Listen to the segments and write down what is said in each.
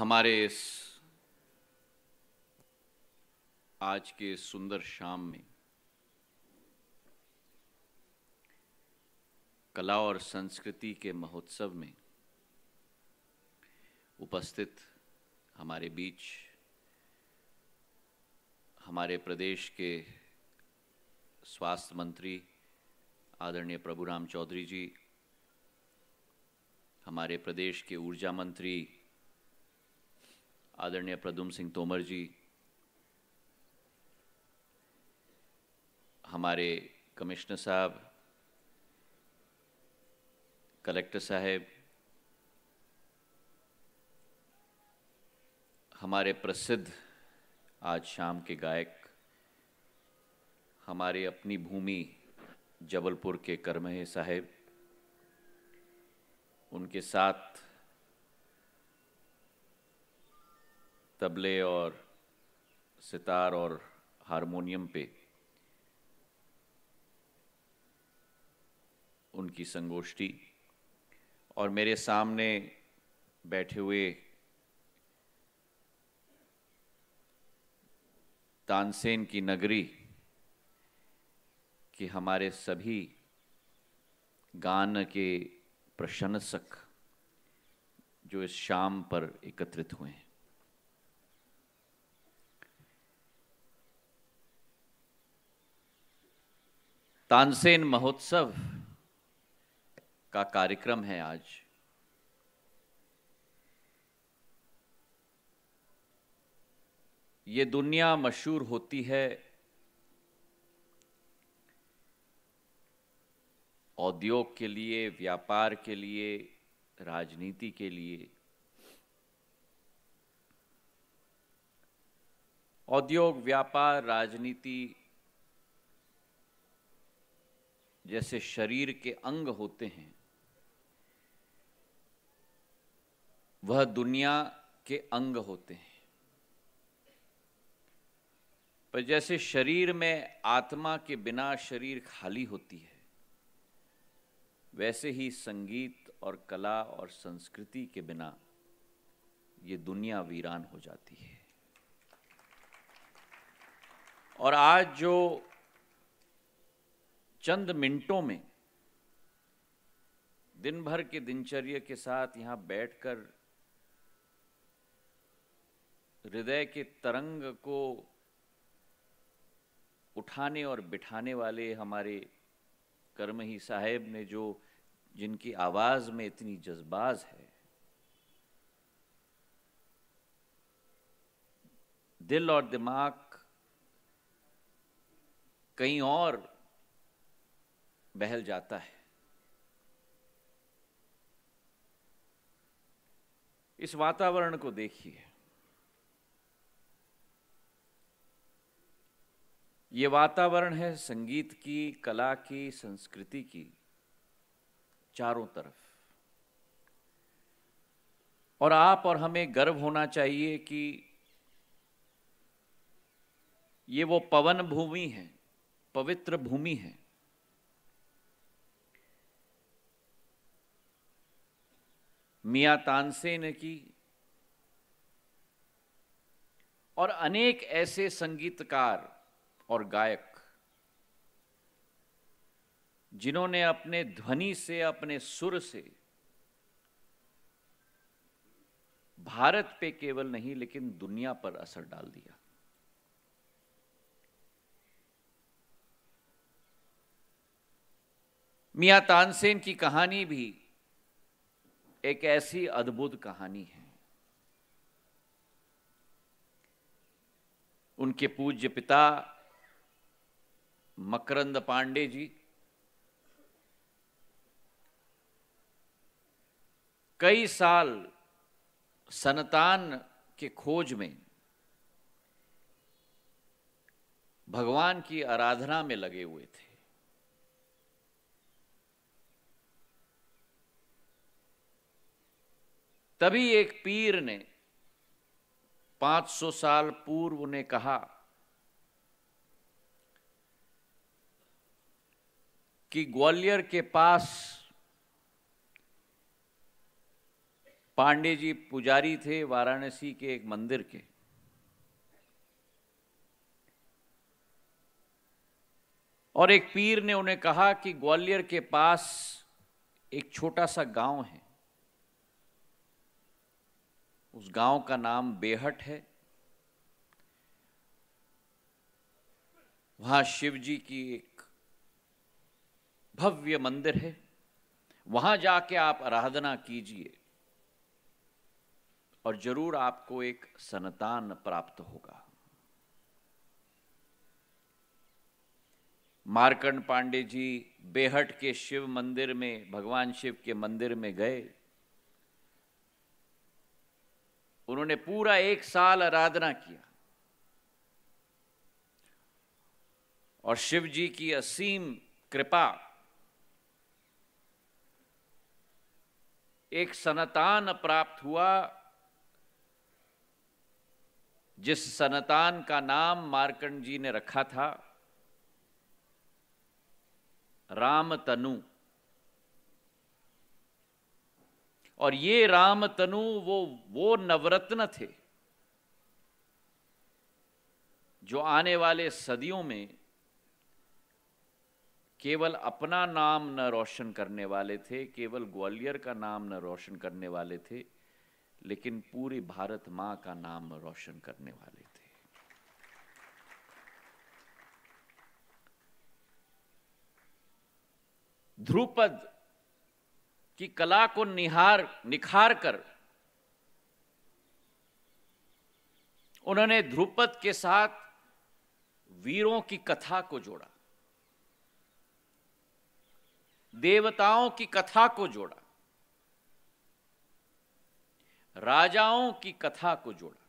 हमारे इस आज के सुंदर शाम में कला और संस्कृति के महोत्सव में उपस्थित हमारे बीच हमारे प्रदेश के स्वास्थ्य मंत्री आदरणीय प्रभुराम चौधरी जी हमारे प्रदेश के ऊर्जा मंत्री आदरणीय प्रदुम सिंह तोमर जी हमारे कमिश्नर साहब कलेक्टर साहब हमारे प्रसिद्ध आज शाम के गायक हमारे अपनी भूमि जबलपुर के करमहे साहेब उनके साथ तबले और सितार और हारमोनियम पे उनकी संगोष्ठी और मेरे सामने बैठे हुए तानसेन की नगरी कि हमारे सभी गान के प्रशंसक जो इस शाम पर एकत्रित हुए हैं तानसेन महोत्सव का कार्यक्रम है आज ये दुनिया मशहूर होती है औद्योग के लिए व्यापार के लिए राजनीति के लिए औद्योग व्यापार राजनीति जैसे शरीर के अंग होते हैं वह दुनिया के अंग होते हैं पर जैसे शरीर में आत्मा के बिना शरीर खाली होती है वैसे ही संगीत और कला और संस्कृति के बिना ये दुनिया वीरान हो जाती है और आज जो चंद मिनटों में दिन भर के दिनचर्या के साथ यहां बैठकर हृदय के तरंग को उठाने और बिठाने वाले हमारे कर्म ही साहेब ने जो जिनकी आवाज में इतनी जज्बाज है दिल और दिमाग कहीं और बहल जाता है इस वातावरण को देखिए ये वातावरण है संगीत की कला की संस्कृति की चारों तरफ और आप और हमें गर्व होना चाहिए कि ये वो पवन भूमि है पवित्र भूमि है मियाँ तानसेन की और अनेक ऐसे संगीतकार और गायक जिन्होंने अपने ध्वनि से अपने सुर से भारत पे केवल नहीं लेकिन दुनिया पर असर डाल दिया मिया तानसेन की कहानी भी एक ऐसी अद्भुत कहानी है उनके पूज्य पिता मकरंद पांडे जी कई साल संतान के खोज में भगवान की आराधना में लगे हुए थे तभी एक पीर ने 500 साल पूर्व ने कहा कि ग्वालियर के पास पांडे जी पुजारी थे वाराणसी के एक मंदिर के और एक पीर ने उन्हें कहा कि ग्वालियर के पास एक छोटा सा गांव है उस गांव का नाम बेहट है वहां शिव जी की एक भव्य मंदिर है वहां जाके आप आराधना कीजिए और जरूर आपको एक संतान प्राप्त होगा मार्कंड पांडे जी बेहट के शिव मंदिर में भगवान शिव के मंदिर में गए उन्होंने पूरा एक साल आराधना किया और शिव जी की असीम कृपा एक सनातान प्राप्त हुआ जिस सनातान का नाम मार्कंड जी ने रखा था राम तनु और ये राम तनु वो वो नवरत्न थे जो आने वाले सदियों में केवल अपना नाम न रोशन करने वाले थे केवल ग्वालियर का नाम न रोशन करने वाले थे लेकिन पूरी भारत मां का नाम रोशन करने वाले थे ध्रुपद कि कला को निहार निखार कर उन्होंने ध्रुपद के साथ वीरों की कथा को जोड़ा देवताओं की कथा को जोड़ा राजाओं की कथा को जोड़ा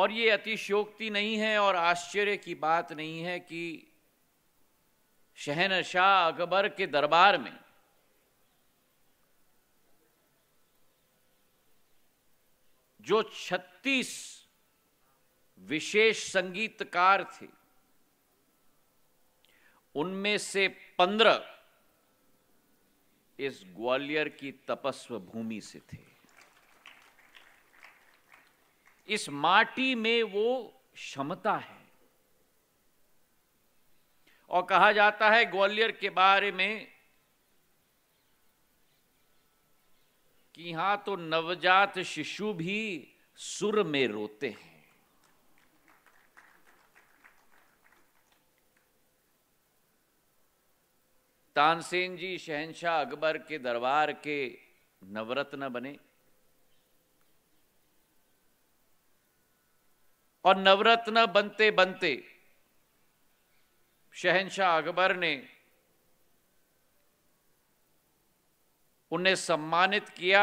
और ये अतिशयोक्ति नहीं है और आश्चर्य की बात नहीं है कि शहनशाह अकबर के दरबार में जो 36 विशेष संगीतकार थे उनमें से 15 इस ग्वालियर की तपस्व भूमि से थे इस माटी में वो क्षमता है और कहा जाता है ग्वालियर के बारे में कि यहां तो नवजात शिशु भी सुर में रोते हैं तानसेन जी शहनशाह अकबर के दरबार के नवरत्न बने और नवरत्न बनते बनते शहनशाह अकबर ने उन्हें सम्मानित किया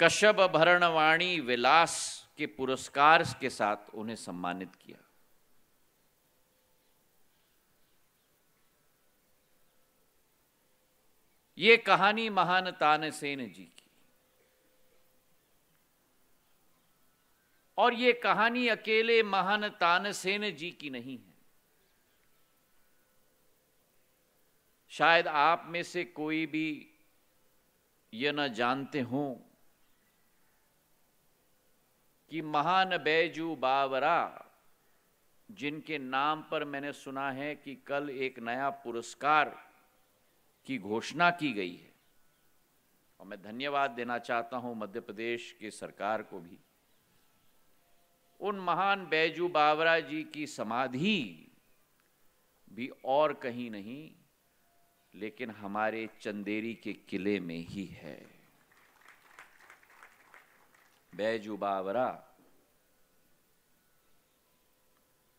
कश्यप भरणवाणी विलास के पुरस्कार के साथ उन्हें सम्मानित किया ये कहानी महान तानसेन जी और ये कहानी अकेले महान तानसेन जी की नहीं है शायद आप में से कोई भी ये न जानते हों कि महान बैजू बावरा जिनके नाम पर मैंने सुना है कि कल एक नया पुरस्कार की घोषणा की गई है और मैं धन्यवाद देना चाहता हूं मध्य प्रदेश के सरकार को भी उन महान बैजू बावरा जी की समाधि भी और कहीं नहीं लेकिन हमारे चंदेरी के किले में ही है बैजू बावरा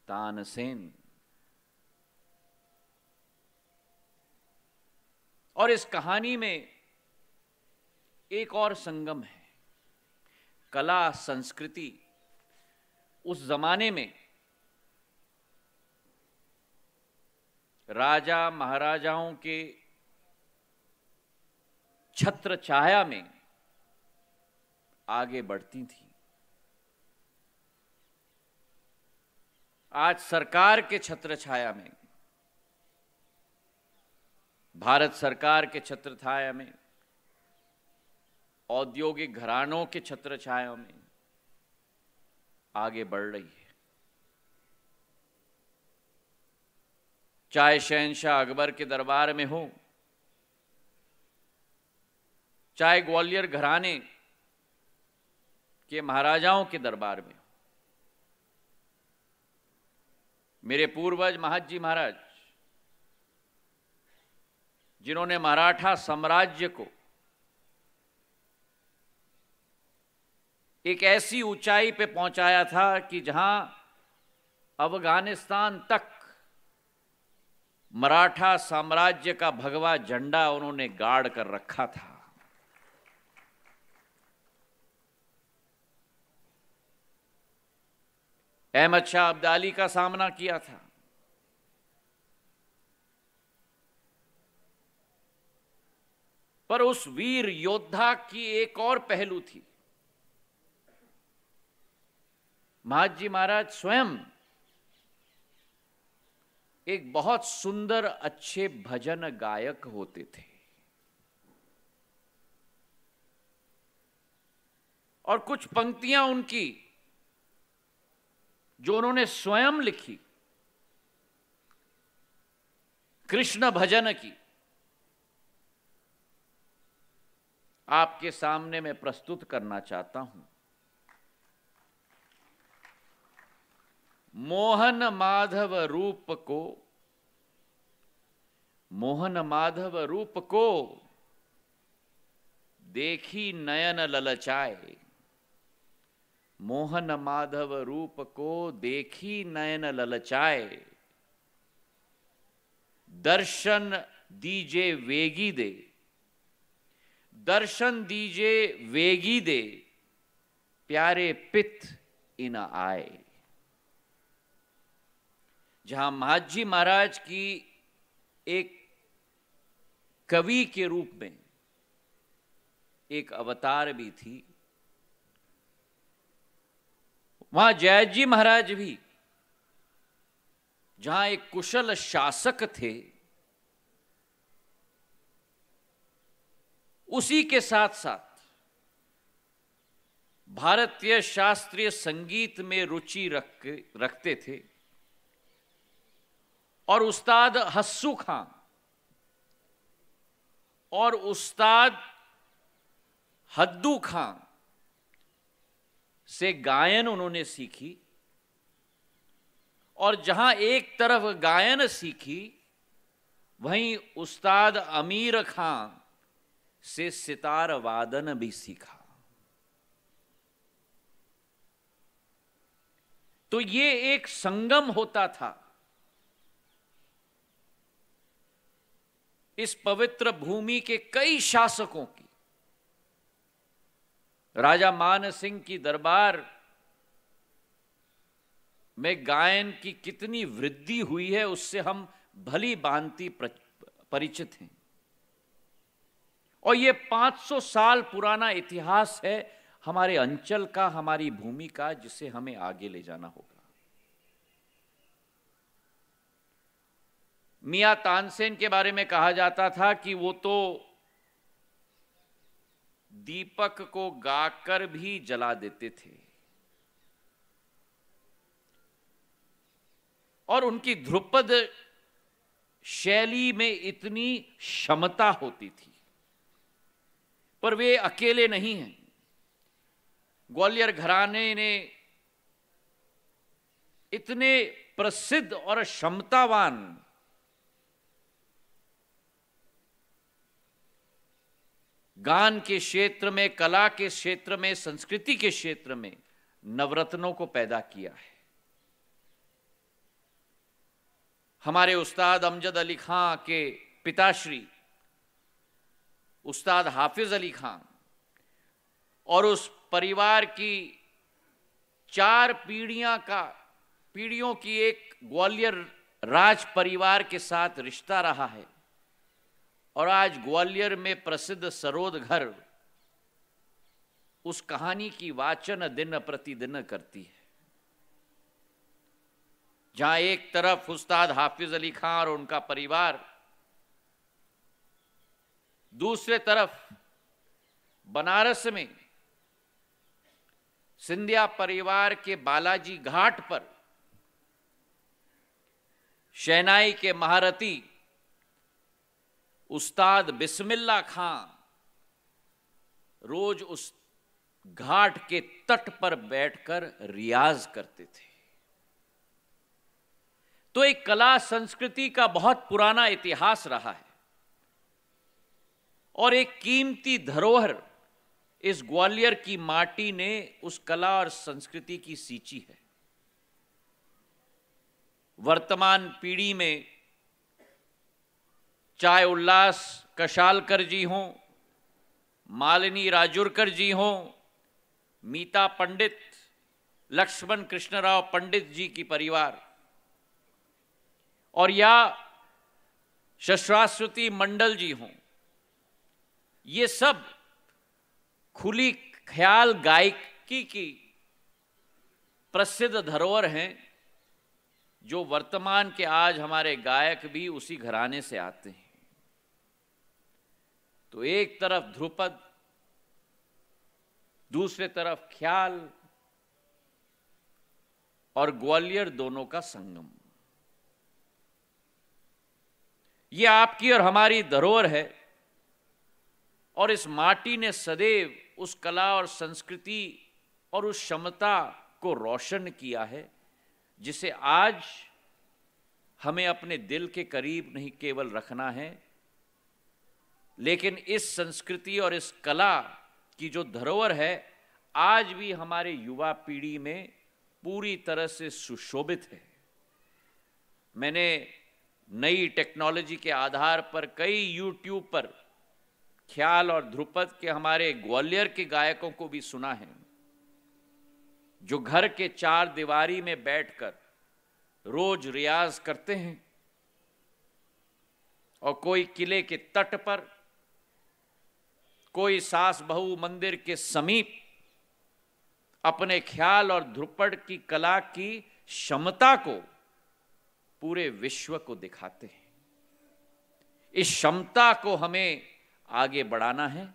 तानसेन और इस कहानी में एक और संगम है कला संस्कृति उस जमाने में राजा महाराजाओं के छत्र छाया में आगे बढ़ती थी आज सरकार के छत्र छाया में भारत सरकार के छत्र छाया में औद्योगिक घरानों के छत्र छाया में आगे बढ़ रही है चाहे शहनशाह अकबर के दरबार में हो चाहे ग्वालियर घराने के महाराजाओं के दरबार में हो मेरे पूर्वज महाजी महाराज जिन्होंने मराठा साम्राज्य को एक ऐसी ऊंचाई पे पहुंचाया था कि जहां अफगानिस्तान तक मराठा साम्राज्य का भगवा झंडा उन्होंने गाड़ कर रखा था अहमद शाह अब्दाली का सामना किया था पर उस वीर योद्धा की एक और पहलू थी महाजी महाराज स्वयं एक बहुत सुंदर अच्छे भजन गायक होते थे और कुछ पंक्तियां उनकी जो उन्होंने स्वयं लिखी कृष्ण भजन की आपके सामने मैं प्रस्तुत करना चाहता हूं मोहन माधव रूप को मोहन माधव रूप को देखी नयन ललचाए मोहन माधव रूप को देखी नयन ललचाए दर्शन दीजे वेगी दे दर्शन दीजे वेगी दे प्यारे पित इन आए जहां महाजी महाराज की एक कवि के रूप में एक अवतार भी थी वहां जी महाराज भी जहां एक कुशल शासक थे उसी के साथ साथ भारतीय शास्त्रीय संगीत में रुचि रख रखते थे और उस्ताद हस्सू खां और उस्ताद हद्दू खां से गायन उन्होंने सीखी और जहां एक तरफ गायन सीखी वहीं उस्ताद अमीर खां से सितार वादन भी सीखा तो ये एक संगम होता था इस पवित्र भूमि के कई शासकों की राजा मान सिंह की दरबार में गायन की कितनी वृद्धि हुई है उससे हम भली भांति परिचित हैं और ये 500 साल पुराना इतिहास है हमारे अंचल का हमारी भूमि का जिसे हमें आगे ले जाना होगा मिया तानसेन के बारे में कहा जाता था कि वो तो दीपक को गाकर भी जला देते थे और उनकी ध्रुपद शैली में इतनी क्षमता होती थी पर वे अकेले नहीं हैं ग्वालियर घराने ने इतने प्रसिद्ध और क्षमतावान गान के क्षेत्र में कला के क्षेत्र में संस्कृति के क्षेत्र में नवरत्नों को पैदा किया है हमारे उस्ताद अमजद अली खां के पिताश्री उस्ताद हाफिज अली खां और उस परिवार की चार पीढ़ियां का पीढ़ियों की एक ग्वालियर राज परिवार के साथ रिश्ता रहा है और आज ग्वालियर में प्रसिद्ध सरोद घर उस कहानी की वाचन दिन प्रतिदिन करती है जहां एक तरफ उस्ताद हाफिज अली खान और उनका परिवार दूसरे तरफ बनारस में सिंधिया परिवार के बालाजी घाट पर शहनाई के महारथी उस्ताद बिस्मिल्ला खां रोज उस घाट के तट पर बैठकर रियाज करते थे तो एक कला संस्कृति का बहुत पुराना इतिहास रहा है और एक कीमती धरोहर इस ग्वालियर की माटी ने उस कला और संस्कृति की सींची है वर्तमान पीढ़ी में चाहे उल्लास कशालकर जी हों मालिनी राजुरकर जी हों मीता पंडित लक्ष्मण कृष्णराव पंडित जी की परिवार और या शश्वाश्रुति मंडल जी हों ये सब खुली ख्याल गायकी की प्रसिद्ध धरोहर हैं जो वर्तमान के आज हमारे गायक भी उसी घराने से आते हैं तो एक तरफ ध्रुपद दूसरे तरफ ख्याल और ग्वालियर दोनों का संगम ये आपकी और हमारी धरोहर है और इस माटी ने सदैव उस कला और संस्कृति और उस क्षमता को रोशन किया है जिसे आज हमें अपने दिल के करीब नहीं केवल रखना है लेकिन इस संस्कृति और इस कला की जो धरोहर है आज भी हमारे युवा पीढ़ी में पूरी तरह से सुशोभित है मैंने नई टेक्नोलॉजी के आधार पर कई यूट्यूब पर ख्याल और ध्रुपद के हमारे ग्वालियर के गायकों को भी सुना है जो घर के चार दीवारी में बैठकर रोज रियाज करते हैं और कोई किले के तट पर कोई सास बहू मंदिर के समीप अपने ख्याल और ध्रुपड़ की कला की क्षमता को पूरे विश्व को दिखाते हैं इस क्षमता को हमें आगे बढ़ाना है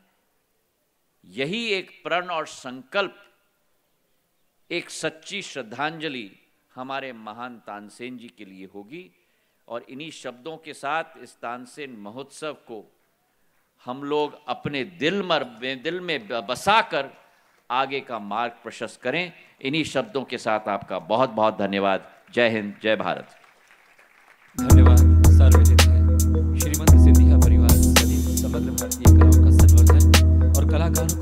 यही एक प्रण और संकल्प एक सच्ची श्रद्धांजलि हमारे महान तानसेन जी के लिए होगी और इन्हीं शब्दों के साथ इस तानसेन महोत्सव को हम लोग अपने दिल मर दिल में बसा कर आगे का मार्ग प्रशस्त करें इन्हीं शब्दों के साथ आपका बहुत बहुत धन्यवाद जय हिंद जय भारत धन्यवाद श्रीमंत श्रीमती सिंधिया परिवार समग्र भारतीय कलाओं का संवर्धन और कलाकारों